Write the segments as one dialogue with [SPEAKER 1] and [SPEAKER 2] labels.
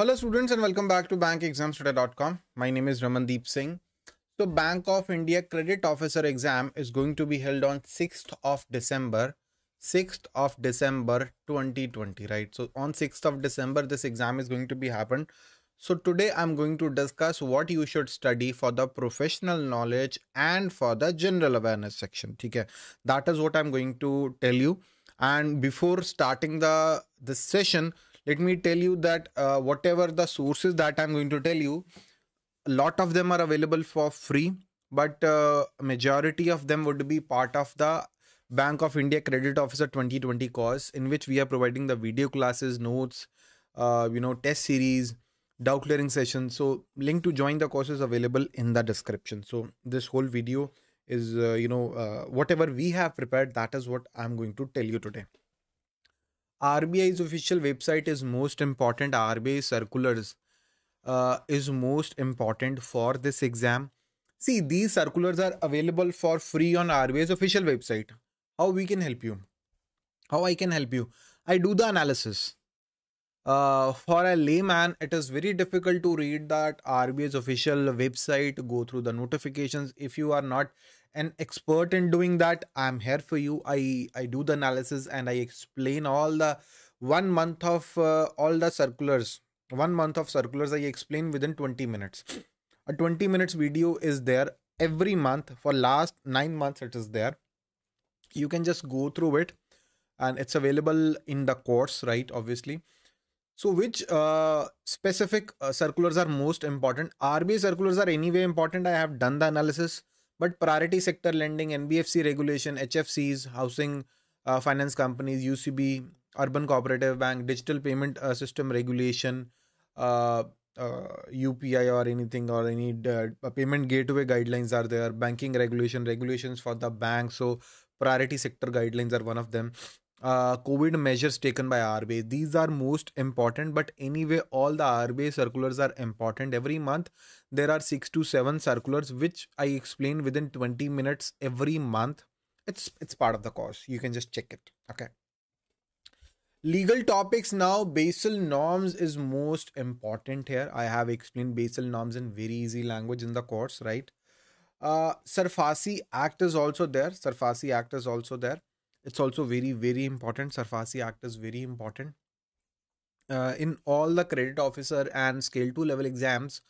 [SPEAKER 1] Hello students and welcome back to bankexamstudy.com. My name is Ramandeep Singh. So Bank of India Credit Officer exam is going to be held on 6th of December, 6th of December 2020, right? So on 6th of December, this exam is going to be happened. So today I'm going to discuss what you should study for the professional knowledge and for the general awareness section. Okay? That is what I'm going to tell you. And before starting the, the session, let me tell you that uh, whatever the sources that i'm going to tell you a lot of them are available for free but uh, majority of them would be part of the bank of india credit officer 2020 course in which we are providing the video classes notes uh, you know test series doubt clearing session so link to join the course is available in the description so this whole video is uh, you know uh, whatever we have prepared that is what i'm going to tell you today RBI's official website is most important. RBI circulars uh, is most important for this exam. See, these circulars are available for free on RBI's official website. How we can help you? How I can help you? I do the analysis. Uh, for a layman, it is very difficult to read that RBI's official website, go through the notifications. If you are not an expert in doing that i'm here for you i i do the analysis and i explain all the one month of uh, all the circulars one month of circulars i explain within 20 minutes a 20 minutes video is there every month for last 9 months it is there you can just go through it and it's available in the course right obviously so which uh, specific uh, circulars are most important rba circulars are anyway important i have done the analysis but priority sector lending, NBFC regulation, HFCs, housing uh, finance companies, UCB, Urban Cooperative Bank, digital payment uh, system regulation, uh, UPI uh, or anything or any uh, payment gateway guidelines are there, banking regulation, regulations for the bank. So priority sector guidelines are one of them. Uh, COVID measures taken by rba These are most important, but anyway, all the rba circulars are important. Every month, there are six to seven circulars, which I explain within 20 minutes every month. It's it's part of the course. You can just check it. Okay. Legal topics now. Basal norms is most important here. I have explained basal norms in very easy language in the course, right? Uh, Sarfasi Act is also there. Sarfasi Act is also there it's also very very important sarfasi act is very important uh, in all the credit officer and scale 2 level exams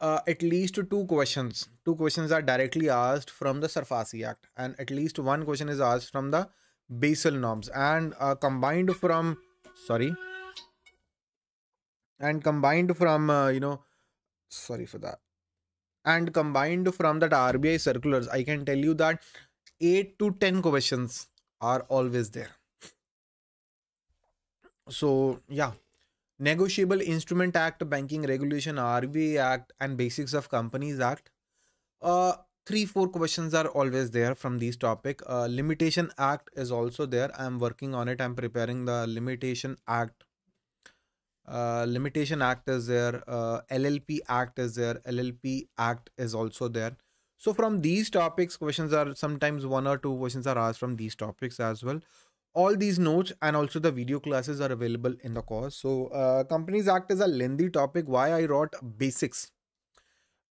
[SPEAKER 1] uh, at least two questions two questions are directly asked from the sarfasi act and at least one question is asked from the basal norms and uh, combined from sorry and combined from uh, you know sorry for that and combined from that rbi circulars i can tell you that 8 to 10 questions are always there so yeah negotiable instrument act banking regulation rba act and basics of companies act uh three four questions are always there from these topic uh, limitation act is also there i'm working on it i'm preparing the limitation act uh, limitation act is there uh, llp act is there llp act is also there so from these topics, questions are sometimes one or two questions are asked from these topics as well. All these notes and also the video classes are available in the course. So uh, Companies Act is a lengthy topic. Why I wrote basics.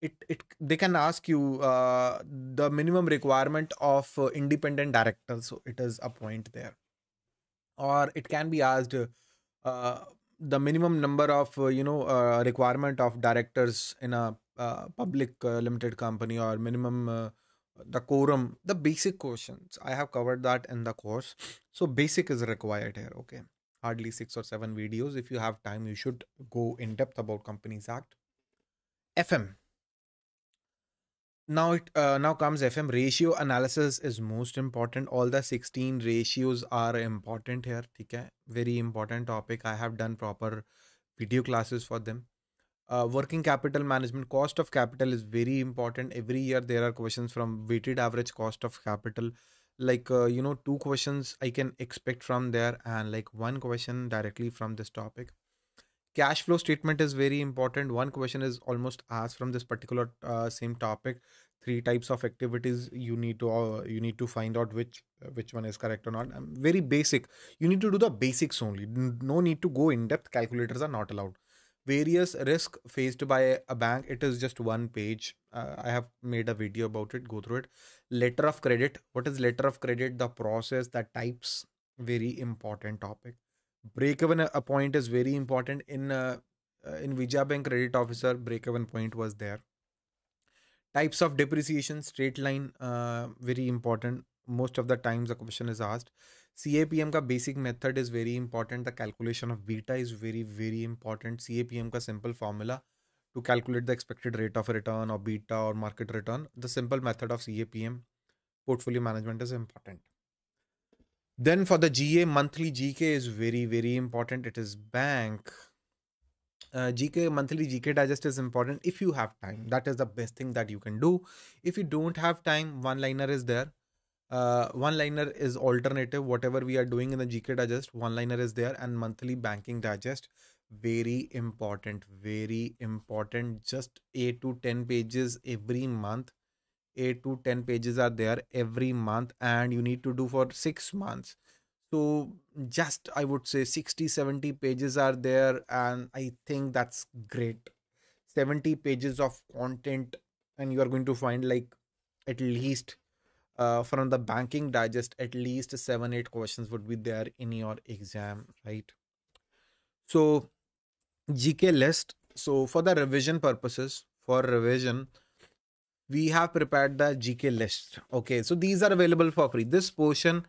[SPEAKER 1] It, it they can ask you uh, the minimum requirement of uh, independent directors. So it is a point there. Or it can be asked uh, the minimum number of, uh, you know, uh, requirement of directors in a uh, public uh, limited company or minimum uh, the quorum the basic questions i have covered that in the course so basic is required here okay hardly 6 or 7 videos if you have time you should go in depth about companies act fm now it uh, now comes fm ratio analysis is most important all the 16 ratios are important here okay very important topic i have done proper video classes for them uh, working capital management cost of capital is very important every year there are questions from weighted average cost of capital like uh, you know two questions i can expect from there and like one question directly from this topic cash flow statement is very important one question is almost asked from this particular uh, same topic three types of activities you need to uh, you need to find out which uh, which one is correct or not um, very basic you need to do the basics only no need to go in depth calculators are not allowed various risk faced by a bank it is just one page uh, i have made a video about it go through it letter of credit what is letter of credit the process the types very important topic break even a point is very important in uh, uh in vijaya bank credit officer break even point was there types of depreciation straight line uh, very important most of the times the question is asked CAPM का basic method is very important. The calculation of beta is very very important. CAPM का simple formula to calculate the expected rate of return or beta or market return. The simple method of CAPM portfolio management is important. Then for the GA, monthly GK is very very important. It is bank. Uh, GK monthly GK digest is important if you have time. That is the best thing that you can do. If you don't have time, one liner is there uh, one liner is alternative whatever we are doing in the gk digest one liner is there and monthly banking digest very important very important just 8 to 10 pages every month 8 to 10 pages are there every month and you need to do for 6 months so just i would say 60 70 pages are there and i think that's great 70 pages of content and you are going to find like at least uh, from the banking digest at least seven eight questions would be there in your exam right so gk list so for the revision purposes for revision we have prepared the gk list okay so these are available for free this portion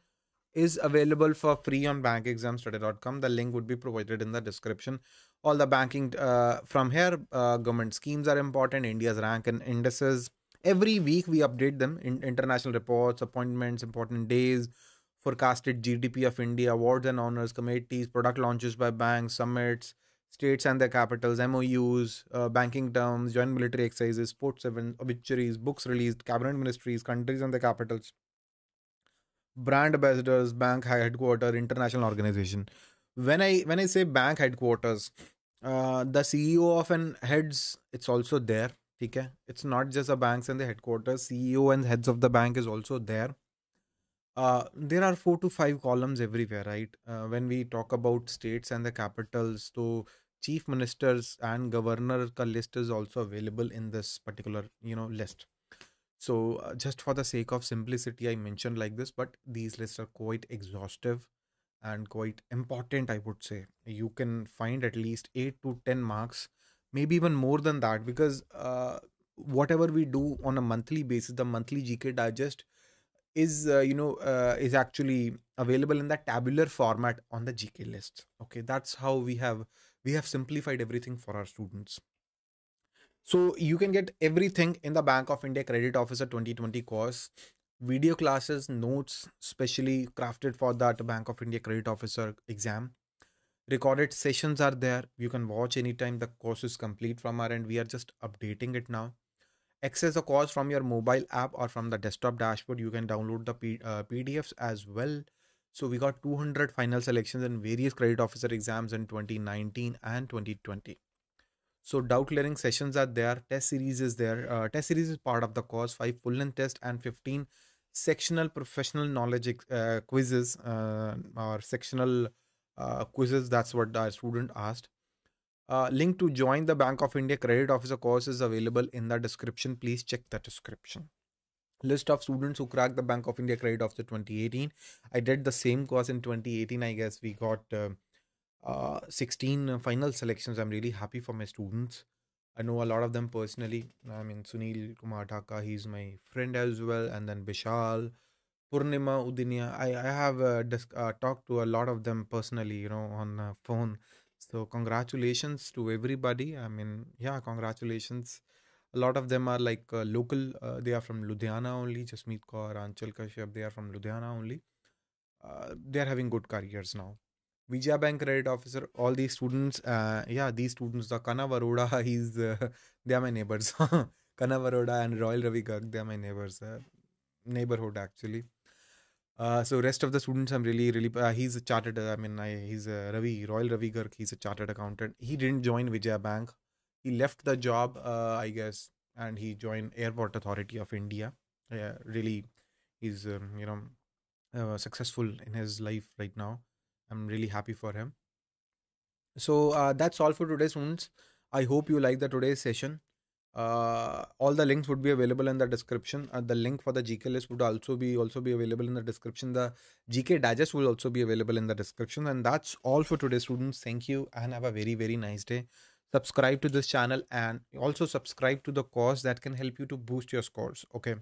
[SPEAKER 1] is available for free on bankexamstudy.com the link would be provided in the description all the banking uh, from here uh, government schemes are important india's rank and indices every week we update them in international reports appointments important days forecasted gdp of india awards and honors committees product launches by banks summits states and their capitals mous uh, banking terms joint military exercises sports events obituaries books released cabinet ministries countries and their capitals brand ambassadors bank headquarters international organization when i when i say bank headquarters uh, the ceo of an heads it's also there ठीक it's not just the banks and the headquarters CEO and heads of the bank is also there uh, there are four to five columns everywhere right uh, when we talk about states and the capitals so chief ministers and governor list is also available in this particular you know list so uh, just for the sake of simplicity i mentioned like this but these lists are quite exhaustive and quite important i would say you can find at least 8 to 10 marks maybe even more than that because uh, whatever we do on a monthly basis the monthly gk digest is uh, you know uh, is actually available in that tabular format on the gk list okay that's how we have we have simplified everything for our students so you can get everything in the bank of india credit officer 2020 course video classes notes specially crafted for that bank of india credit officer exam recorded sessions are there you can watch anytime the course is complete from our end we are just updating it now access the course from your mobile app or from the desktop dashboard you can download the P, uh, pdfs as well so we got 200 final selections and various credit officer exams in 2019 and 2020 so doubt clearing sessions are there test series is there uh, test series is part of the course 5 full length test and 15 sectional professional knowledge uh, quizzes uh, or sectional uh, quizzes. That's what the student asked. Uh, link to join the Bank of India Credit Officer course is available in the description. Please check the description. List of students who cracked the Bank of India Credit Officer 2018. I did the same course in 2018. I guess we got uh, uh, 16 final selections. I'm really happy for my students. I know a lot of them personally. I mean, Sunil Kumar Thaka, he's my friend as well. And then Bishal, Purnima Udinya, I, I have uh, disc, uh, talked to a lot of them personally, you know, on phone. So congratulations to everybody. I mean, yeah, congratulations. A lot of them are like uh, local. Uh, they are from Ludhiana only. Jasmeet Kaur, Anchal Kashyap, they are from Ludhiana only. Uh, they are having good careers now. Vijaya Bank credit officer, all these students, yeah, these students, the Kana Varoda, he's, they are my neighbors. Kana Varoda and Royal Ravi Garg, they are my neighbors, neighborhood actually uh, so rest of the students, I'm really, really. Uh, he's a chartered. I mean, I, he's a Ravi Royal Ravi Garg. He's a chartered accountant. He didn't join Vijaya Bank. He left the job, uh, I guess, and he joined Airport Authority of India. Yeah, really, he's um, you know uh, successful in his life right now. I'm really happy for him. So uh, that's all for today, students. I hope you like the today's session. Uh, all the links would be available in the description. Uh, the link for the GK list would also be also be available in the description. The GK digest will also be available in the description. And that's all for today, students. Thank you and have a very very nice day. Subscribe to this channel and also subscribe to the course that can help you to boost your scores. Okay,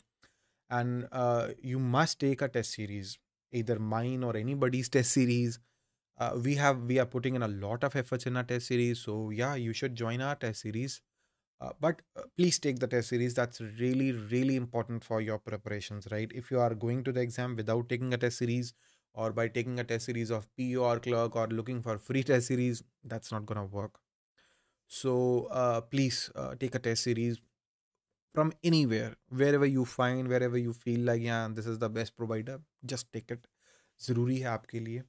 [SPEAKER 1] and uh, you must take a test series, either mine or anybody's test series. Uh, we have we are putting in a lot of efforts in our test series. So yeah, you should join our test series. Uh, but uh, please take the test series. That's really, really important for your preparations, right? If you are going to the exam without taking a test series or by taking a test series of PO or clerk or looking for free test series, that's not going to work. So uh, please uh, take a test series from anywhere, wherever you find, wherever you feel like, yeah, this is the best provider, just take it. ज़रूरी है आपके लिए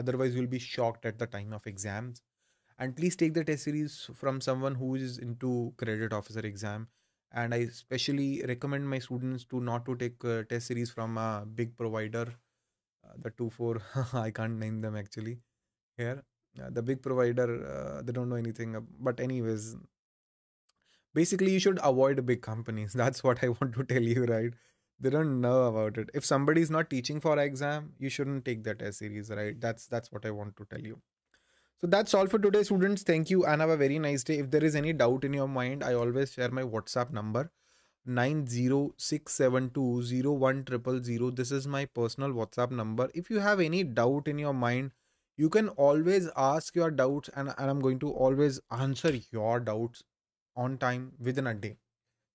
[SPEAKER 1] otherwise will be shocked at the time of and please take the test series from someone who is into credit officer exam and i especially recommend my students to not to take uh, test series from a big provider uh, the 24 i can't name them actually here uh, the big provider uh, they don't know anything but anyways basically you should avoid big companies that's what i want to tell you right they don't know about it if somebody is not teaching for exam you shouldn't take that test series right that's that's what i want to tell you so that's all for today, students. Thank you and have a very nice day. If there is any doubt in your mind, I always share my WhatsApp number 906720100. This is my personal WhatsApp number. If you have any doubt in your mind, you can always ask your doubts and, and I'm going to always answer your doubts on time within a day.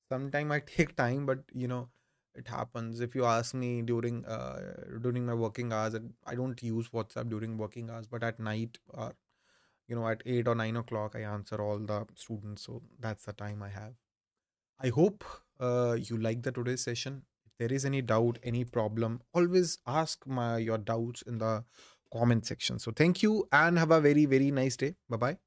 [SPEAKER 1] Sometime I take time, but you know, it happens if you ask me during uh, during my working hours i don't use whatsapp during working hours but at night or uh, you know at 8 or 9 o'clock i answer all the students so that's the time i have i hope uh, you like the today's session if there is any doubt any problem always ask my your doubts in the comment section so thank you and have a very very nice day bye bye